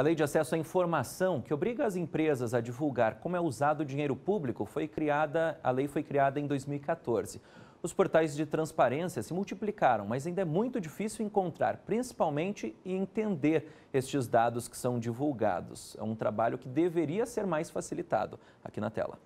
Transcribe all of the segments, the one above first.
A Lei de Acesso à Informação, que obriga as empresas a divulgar como é usado o dinheiro público, foi criada, a lei foi criada em 2014. Os portais de transparência se multiplicaram, mas ainda é muito difícil encontrar, principalmente, e entender estes dados que são divulgados. É um trabalho que deveria ser mais facilitado. Aqui na tela.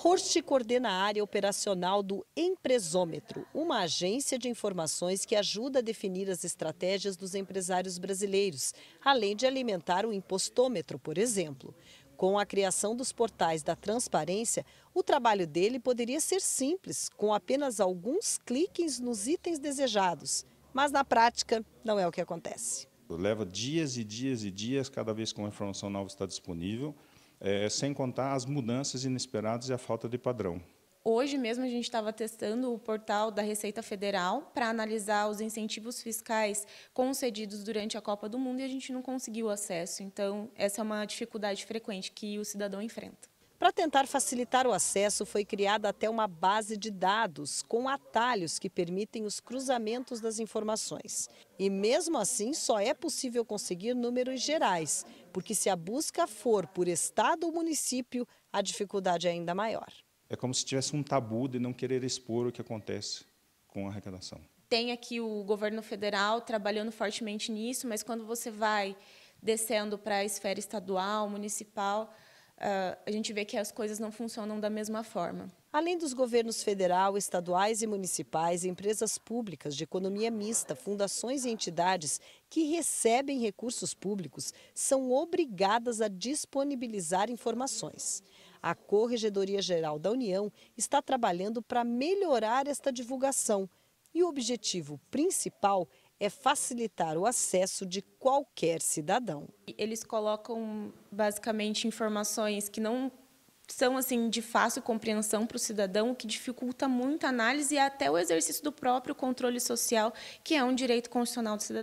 Horst coordena a área operacional do Empresômetro, uma agência de informações que ajuda a definir as estratégias dos empresários brasileiros, além de alimentar o impostômetro, por exemplo. Com a criação dos portais da transparência, o trabalho dele poderia ser simples, com apenas alguns cliques nos itens desejados. Mas na prática, não é o que acontece. Leva dias e dias e dias, cada vez que uma informação nova está disponível é, sem contar as mudanças inesperadas e a falta de padrão. Hoje mesmo a gente estava testando o portal da Receita Federal para analisar os incentivos fiscais concedidos durante a Copa do Mundo e a gente não conseguiu acesso. Então, essa é uma dificuldade frequente que o cidadão enfrenta. Para tentar facilitar o acesso, foi criada até uma base de dados com atalhos que permitem os cruzamentos das informações. E mesmo assim, só é possível conseguir números gerais, porque se a busca for por estado ou município, a dificuldade é ainda maior. É como se tivesse um tabu de não querer expor o que acontece com a arrecadação. Tem aqui o governo federal trabalhando fortemente nisso, mas quando você vai descendo para a esfera estadual, municipal, uh, a gente vê que as coisas não funcionam da mesma forma. Além dos governos federal, estaduais e municipais, empresas públicas de economia mista, fundações e entidades que recebem recursos públicos são obrigadas a disponibilizar informações. A Corregedoria Geral da União está trabalhando para melhorar esta divulgação. E o objetivo principal é facilitar o acesso de qualquer cidadão. Eles colocam basicamente informações que não são assim de fácil compreensão para o cidadão, o que dificulta muito a análise e até o exercício do próprio controle social, que é um direito constitucional do cidadão.